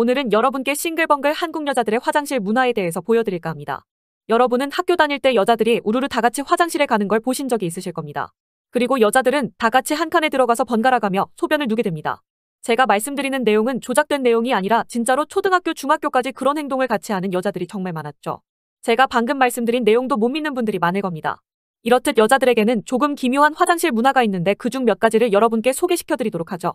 오늘은 여러분께 싱글벙글 한국 여자들의 화장실 문화에 대해서 보여드릴까 합니다. 여러분은 학교 다닐 때 여자들이 우르르 다 같이 화장실에 가는 걸 보신 적이 있으실 겁니다. 그리고 여자들은 다 같이 한 칸에 들어가서 번갈아 가며 소변을 누게 됩니다. 제가 말씀드리는 내용은 조작된 내용이 아니라 진짜로 초등학교, 중학교까지 그런 행동을 같이 하는 여자들이 정말 많았죠. 제가 방금 말씀드린 내용도 못 믿는 분들이 많을 겁니다. 이렇듯 여자들에게는 조금 기묘한 화장실 문화가 있는데 그중 몇 가지를 여러분께 소개시켜드리도록 하죠.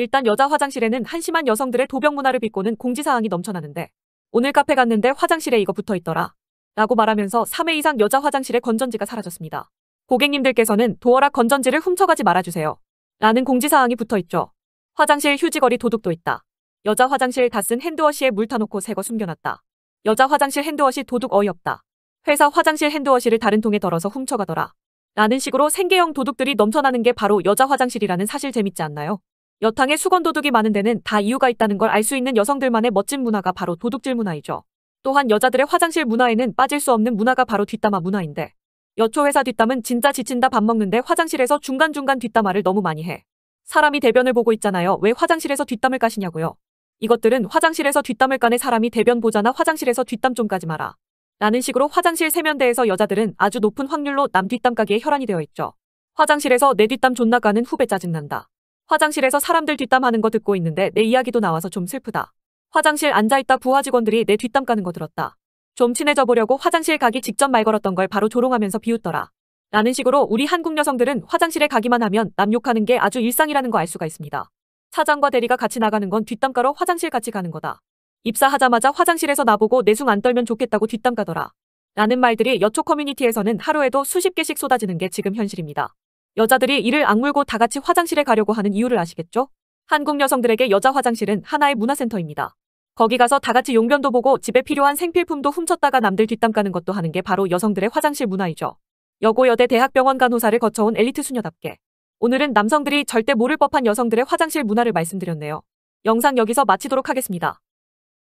일단 여자 화장실에는 한심한 여성들의 도벽 문화를 비꼬는 공지사항이 넘쳐나는데 오늘 카페 갔는데 화장실에 이거 붙어있더라 라고 말하면서 3회 이상 여자 화장실의 건전지가 사라졌습니다. 고객님들께서는 도어락 건전지를 훔쳐가지 말아주세요. 라는 공지사항이 붙어있죠. 화장실 휴지거리 도둑도 있다. 여자 화장실 다 쓴 핸드워시에 물 타놓고 새거 숨겨놨다. 여자 화장실 핸드워시 도둑 어이없다. 회사 화장실 핸드워시를 다른 통에 덜어서 훔쳐가더라. 라는 식으로 생계형 도둑들이 넘쳐나는 게 바로 여자 화장실이라는 사실 재밌지 않나요? 여탕에 수건 도둑이 많은 데는 다 이유가 있다는 걸 알 수 있는 여성들만의 멋진 문화가 바로 도둑질 문화이죠. 또한 여자들의 화장실 문화에는 빠질 수 없는 문화가 바로 뒷담화 문화인데 여초 회사 뒷담은 진짜 지친다 밥 먹는데 화장실에서 중간중간 뒷담화를 너무 많이 해. 사람이 대변을 보고 있잖아요. 왜 화장실에서 뒷담을 까시냐고요. 이것들은 화장실에서 뒷담을 까는 사람이 대변 보잖아 화장실에서 뒷담 좀 까지 마라. 라는 식으로 화장실 세면대에서 여자들은 아주 높은 확률로 남 뒷담 까기에 혈안이 되어 있죠. 화장실에서 내 뒷담 존나 까는 후배 짜증난다. 화장실에서 사람들 뒷담하는 거 듣고 있는데 내 이야기도 나와서 좀 슬프다. 화장실 앉아있다 부하 직원들이 내 뒷담 까는 거 들었다. 좀 친해져 보려고 화장실 가기 직접 말 걸었던 걸 바로 조롱하면서 비웃더라. 라는 식으로 우리 한국 여성들은 화장실에 가기만 하면 남욕하는 게 아주 일상이라는 거 알 수가 있습니다. 차장과 대리가 같이 나가는 건 뒷담가로 화장실 같이 가는 거다. 입사하자마자 화장실에서 나보고 내숭 안 떨면 좋겠다고 뒷담가더라. 라는 말들이 여초 커뮤니티에서는 하루에도 수십 개씩 쏟아지는 게 지금 현실입니다. 여자들이 이를 악물고 다 같이 화장실에 가려고 하는 이유를 아시겠죠? 한국 여성들에게 여자 화장실은 하나의 문화센터입니다. 거기 가서 다 같이 용변도 보고 집에 필요한 생필품도 훔쳤다가 남들 뒷담 까는 것도 하는 게 바로 여성들의 화장실 문화이죠. 여고, 여대, 대학병원 간호사를 거쳐온 엘리트 수녀답게 오늘은 남성들이 절대 모를 법한 여성들의 화장실 문화를 말씀드렸네요. 영상 여기서 마치도록 하겠습니다.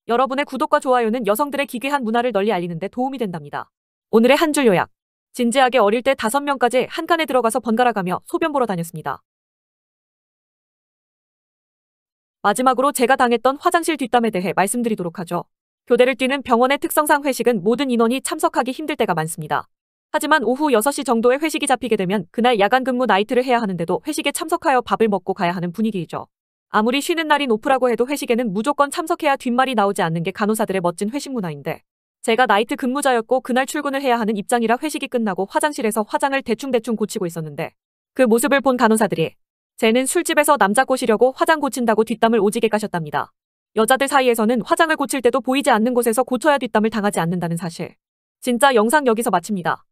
여러분의 구독과 좋아요는 여성들의 기괴한 문화를 널리 알리는 데 도움이 된답니다. 오늘의 한 줄 요약 진지하게 어릴 때 다섯 명까지 한 칸에 들어가서 번갈아가며 소변 보러 다녔습니다. 마지막으로 제가 당했던 화장실 뒷담에 대해 말씀드리도록 하죠. 교대를 뛰는 병원의 특성상 회식은 모든 인원이 참석하기 힘들 때가 많습니다. 하지만 오후 6시 정도에 회식이 잡히게 되면 그날 야간 근무 나이트를 해야 하는데도 회식에 참석하여 밥을 먹고 가야 하는 분위기이죠. 아무리 쉬는 날인 오프라고 해도 회식에는 무조건 참석해야 뒷말이 나오지 않는 게 간호사들의 멋진 회식 문화인데 제가 나이트 근무자였고 그날 출근을 해야 하는 입장이라 회식이 끝나고 화장실에서 화장을 대충대충 고치고 있었는데 그 모습을 본 간호사들이 쟤는 술집에서 남자 꼬시려고 화장 고친다고 뒷담을 오지게 까셨답니다. 여자들 사이에서는 화장을 고칠 때도 보이지 않는 곳에서 고쳐야 뒷담을 당하지 않는다는 사실. 진짜 영상 여기서 마칩니다.